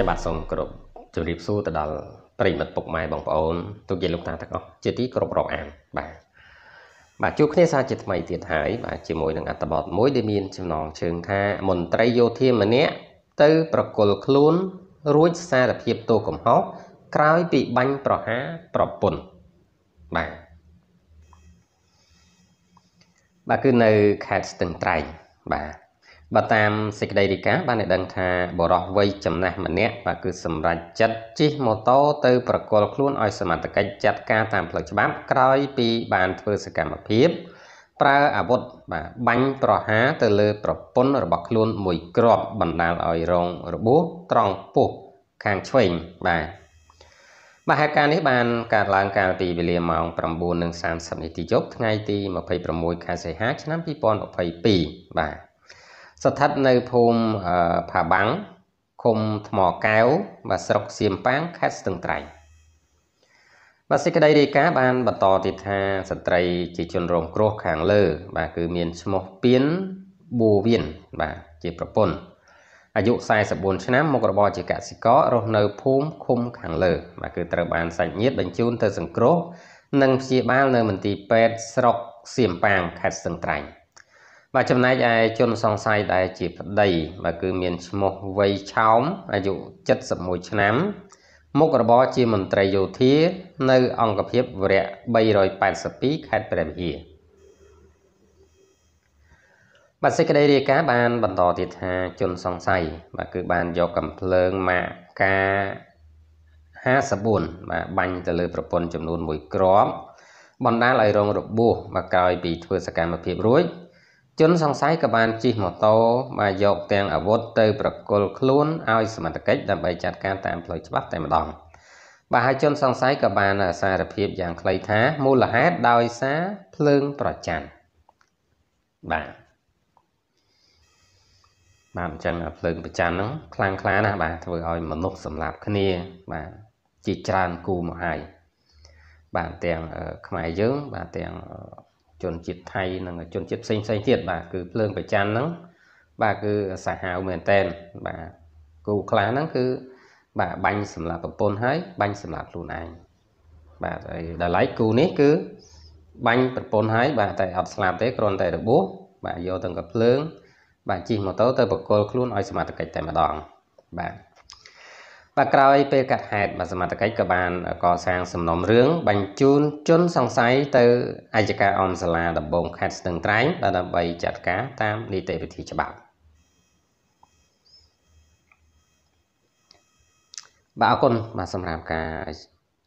ខ្ញុំបាទសូមគោរពជម្រាបសួរទៅដល់ប្រិមិត្តពុកម៉ែបងប្អូនទុកយាយលោកតាទាំងអស់ជាទីគោរពរាប់អានបាទបាទជួបគ្នាសារជាថ្មីទៀតហើយបាទជាមួយនឹងអត្ថបទមួយដែលមានចំណងជើងថាមន្ត្រីយោធាម្នាក់ទៅប្រគល់ខ្លួនរួចសារភាពទោសកំហុសក្រោយពីបាញ់ប្រហារប្រពន្ធបាទបាទគឺនៅខេត្តស្ទឹងត្រែងបាទបើតាមសេចក្តីរាយការណ៍បានដឹងថាបរោះវ័យចំណាស់ម្នាក់បាទគឺសម្រេចចិត្តជិះម៉ូតូទៅប្រគល់ខ្លួនឲ្យសមត្ថកិច្ចចាត់ការតាមផ្លូវច្បាប់ក្រោយ ពី បានធ្វើសកម្មភាព ប្រើអាវុធបាទបាញ់ប្រហារទៅលើ ប្រពន្ធរបស់ខ្លួន មួយគ្រាប់បណ្ដាលឲ្យរងរបួសត្រង់ពោះខាងឆ្វេងបាទបាទហេតុការណ៍នេះបានកើតឡើងកាលពីវេលាម៉ោង9:30នាទីយប់ថ្ងៃទី26ខែសីហាឆ្នាំ2022បាទស្ថិតនៅភូមិផាបាំងឃុំថ្មកែវបាទស្រុកសៀមប៉ាងខេត្តស្ទឹងត្រែងបាទសេចក្តីរាយការណ៍បានបន្តទៀតថាស្ត្រី ជាជនរងគ្រោះខាងលើ បាទគឺមានឈ្មោះពៀនបួវៀនបាទជាប្រពន្ធអាយុ44ឆ្នាំមុខរបរជាកសិកររស់នៅភូមិឃុំខាងលើបាទគឺត្រូវបានសាច់ញាតិបញ្ជូនទៅសង្គ្រោះនិងព្យាបាលនៅមន្ទីរពេទ្យស្រុកសៀមប៉ាងខេត្តស្ទឹងត្រែង។បាទចំណែកឯជនសង្ស័យដែល ជាប្តីបាទគឺមានឈ្មោះវៃឆោមអាយុ71ឆ្នាំមុខរបរជាមន្ត្រីយោធា នៅ អង្គភាពវរៈ382ខេត្តព្រះវិហារបាទសេចក្តីរាយការណ៍បាន បន្តទៀតថាជនសង្ស័យបាទគឺបានយកកំភ្លើងម៉ាកការ54បាទបាញ់ទៅលើប្រពន្ធចំនួន1គ្រាប់បណ្ដាលឲ្យរងរបួសបាទក្រោយពីធ្វើសកម្មភាពរួចជនសង្ស័យក៏បានជិះម៉ូតូមកយកទាំងអាវុធទៅ ប្រគល់ខ្លួនឲ្យសមត្ថកិច្ចដើម្បីចាត់ការតាមផ្លូវច្បាប់តែម្ដងបាទហើយជនសង្ស័យក៏បានសារភាពយ៉ាងខ្លីថាមូលហេតុដោយសារភ្លើងប្រច័ណ្ឌបាទបាទអញ្ចឹងភ្លើងប្រច័ណ្ឌហ្នឹងខ្លាំងខ្លាណាស់បាទធ្វើឲ្យ មនុស្សសម្លាប់គ្នាបាទជាច្រើនគូមកហើយបាទទាំងខ្មែរយើងបាទទាំងជនជាតិថៃនិងជនជាតិផ្សេងផ្សេងទៀតបាទគឺភ្លើងប្រច័នហ្នឹងបាទគឺសាហាវមែនតែនបាទគូខ្លះហ្នឹងគឺបាទបាញ់សម្រាប់ប្រពន្ធហើយបាញ់សម្រាប់ខ្លួនឯងបាទហើយដល់ឡៃគូនេះគឺបាញ់ប្រពន្ធហើយបាទតែអត់ស្លាប់ទេគ្រាន់តែរបួសបាទយកទាំងកភ្លើង បាទជិះម៉ូតូទៅបកគលខ្លួនឲ្យសមត្ថកិច្ចតែម្ដង បាទបាទក្រោយពេលកាត់ហេតុបាទសមត្ថកិច្ចក៏បាន កសាងសំណុំរឿងបញ្ជូនជនសង្ស័យទៅអាយកាអមសាលាដំបងខេត្តស្ទឹងត្រែងបាទដើម្បីចាត់ការតាមនីតិវិធីច្បាប់បាទអរគុណបាទសម្រាប់ការ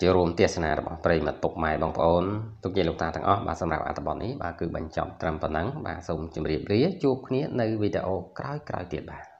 ជារួមទេសនារបស់ប្រិយមិត្តពុកម៉ែបងប្អូនទុកជាលោកតាទាំងអស់បាទសម្រាប់អត្ថបទនេះបាទគឺបញ្ចប់ត្រឹមប៉ុណ្ណឹងបាទសូមជម្រាបលាជួបគ្នានៅវីដេអូក្រោយៗទៀតបាទ